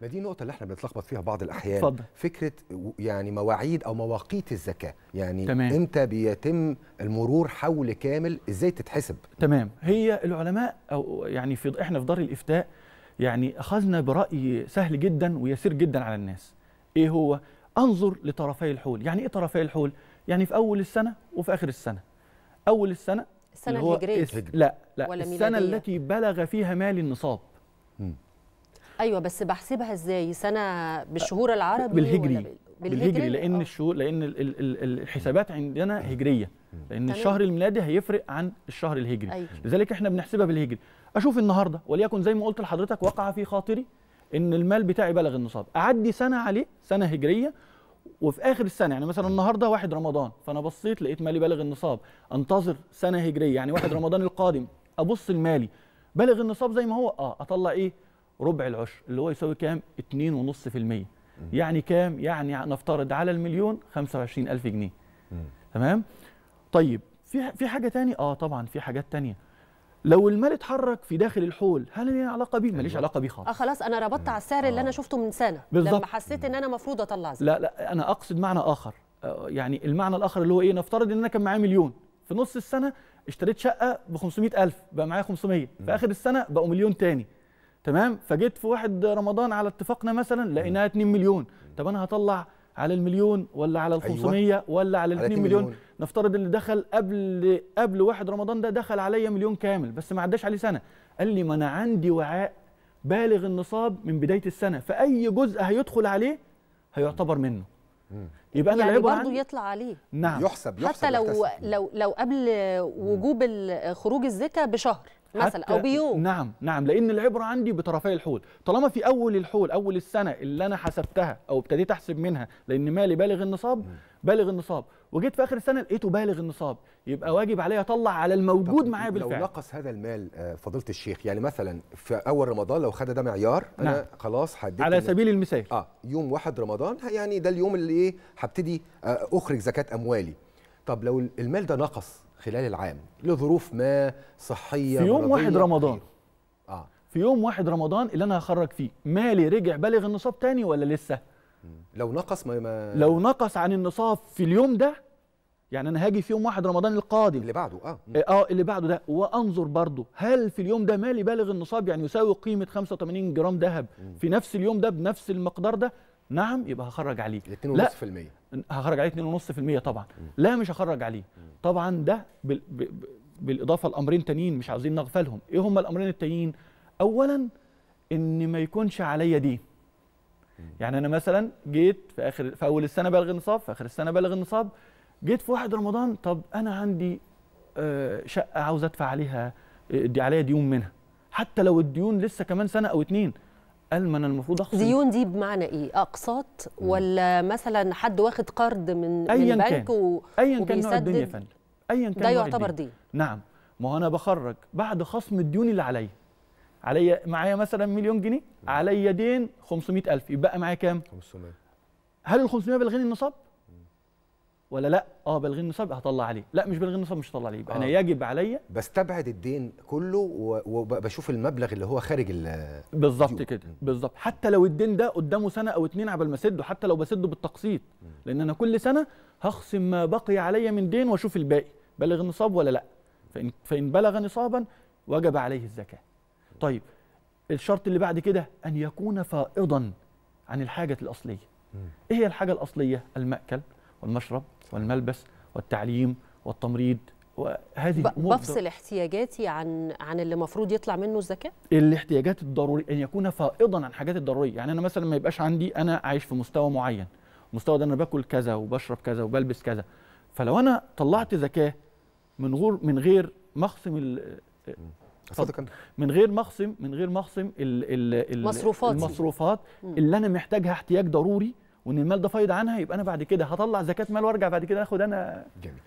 ما دي النقطه اللي احنا بنتلخبط فيها بعض الاحيان فضل. فكره يعني مواعيد او مواقيت الزكاه يعني تمام. امتى بيتم المرور حول كامل ازاي تتحسب تمام هي العلماء او يعني في احنا في دار الافتاء يعني اخذنا براي سهل جدا ويسير جدا على الناس ايه هو انظر لطرفي الحول يعني ايه طرفي الحول يعني في اول السنه وفي اخر السنه اول السنه السنه الهجريه لا لا ولا السنه التي بلغ فيها مال النصاب ايوه بس بحسبها ازاي سنه بالشهور العربي بالهجري ولا بالهجري, بالهجري لان أوه. الشهور لان الحسابات عندنا هجريه لان طيب. الشهر الميلادي هيفرق عن الشهر الهجري أيوة. لذلك احنا بنحسبها بالهجري اشوف النهارده وليكن زي ما قلت لحضرتك وقع في خاطري ان المال بتاعي بلغ النصاب اعدي سنه عليه سنه هجريه وفي اخر السنه يعني مثلا النهارده واحد رمضان فانا بصيت لقيت مالي بلغ النصاب انتظر سنه هجريه يعني واحد رمضان القادم ابص لمالي بلغ النصاب زي ما هو اه اطلع ايه ربع العشر اللي هو يساوي كام 2.5% يعني كام يعني نفترض على المليون 25000 جنيه تمام طيب في في حاجه تاني اه طبعا في حاجات تانية لو المال اتحرك في داخل الحول هل ليه علاقه بيه ماليش علاقه بيه خالص اه خلاص انا ربطت على السعر اللي انا آه. شفته من سنه بالزبط. لما حسيت ان انا المفروض اطلع زي. لا لا انا اقصد معنى اخر آه، يعني المعنى الاخر اللي هو ايه نفترض ان انا كان معايا مليون في نص السنه اشتريت شقه ب 500000 بقى معايا 500 في اخر السنه بقوا مليون تاني تمام فجيت في واحد رمضان على اتفاقنا مثلا لقيناها 2 مليون طب انا هطلع على المليون ولا على ال 500 أيوة. ولا على ال 2 مليون. مليون نفترض اللي دخل قبل قبل واحد رمضان ده دخل عليا مليون كامل بس ما عداش عليه سنه قال لي ما انا عندي وعاء بالغ النصاب من بدايه السنه فاي جزء هيدخل عليه هيعتبر منه يبقى انا يعني برضه يطلع عليه نعم يحسب, يحسب حتى لو يحتسب. لو لو قبل وجوب خروج الزكاه بشهر مثلا او بيوم نعم نعم لان العبره عندي بطرفي الحوض طالما في اول الحول اول السنه اللي انا حسبتها او ابتديت احسب منها لان مالي بالغ النصاب بالغ النصاب وجيت في اخر السنه لقيته بالغ النصاب يبقى واجب عليا اطلع على الموجود معايا بالفعل لو نقص هذا المال آه، فضيله الشيخ يعني مثلا في اول رمضان لو خد ده معيار انا نعم. خلاص حددت على سبيل المثال اه يوم 1 رمضان يعني ده اليوم اللي ايه هبتدي آه، اخرج زكاه اموالي طب لو المال ده نقص خلال العام لظروف ما صحيه في يوم واحد رمضان اه في يوم واحد رمضان اللي انا هخرج فيه مالي رجع بالغ النصاب تاني ولا لسه لو نقص ما, ما لو نقص عن النصاب في اليوم ده يعني انا هاجي في يوم واحد رمضان القادم اللي بعده اه اه اللي بعده ده وانظر برضه هل في اليوم ده مالي بالغ النصاب يعني يساوي قيمه 85 جرام ذهب في نفس اليوم ده بنفس المقدار ده نعم يبقى هخرج عليه 2.5% هخرج عليه 2.5% طبعا م. لا مش هخرج عليه م. طبعا ده بال... بالاضافه لامرين تانيين مش عاوزين نغفلهم ايه هما الامرين التانيين اولا ان ما يكونش عليا دين يعني انا مثلا جيت في اخر في اول السنه بلغ النصاب في اخر السنه بلغ النصاب جيت في واحد رمضان طب انا عندي آه، شقه عاوز ادفع عليها ادي آه، عليا ديون منها حتى لو الديون لسه كمان سنه او اتنين قال ما انا المفروض اخصم ديون دي بمعنى ايه اقساط ولا مثلا حد واخد قرض من أي من بنك و... ايا كان نوع الدنيا يا فندم ايا كان ده يعتبر دين نعم ما هو انا بخرج بعد خصم الديون اللي عليا عليا معايا مثلا مليون جنيه عليا دين 500000 يبقى معايا كام 500 هل ال 500 بالغين النصاب ولا لا اه بلغي النصاب هطلع عليه لا مش بلغي النصاب مش هطلع عليه آه. انا يجب عليا بستبعد الدين كله وبشوف المبلغ اللي هو خارج بالظبط كده بالظبط حتى لو الدين ده قدامه سنه او اتنين عبال ما اسده حتى لو بسده بالتقسيط لان انا كل سنه هخصم ما بقي عليا من دين واشوف الباقي بلغ النصاب ولا لا فان فان بلغ نصابا وجب عليه الزكاه طيب الشرط اللي بعد كده ان يكون فائضا عن الحاجه الاصليه ايه هي الحاجه الاصليه الماكل والمشرب والملبس والتعليم والتمريض وهذه بفصل احتياجاتي عن عن اللي المفروض يطلع منه الزكاه الاحتياجات الضروريه ان يكون فائضا عن حاجات الضروريه يعني انا مثلا ما يبقاش عندي انا عايش في مستوى معين المستوى ده انا باكل كذا وبشرب كذا وبلبس كذا فلو انا طلعت زكاه من غير من غير مخصم من غير مخصم من غير مخصم المصروفات المصروفات اللي انا محتاجها احتياج ضروري وان المال ده فايض عنها يبقى انا بعد كده هطلع زكاه مال وارجع بعد كده اخد انا جميل.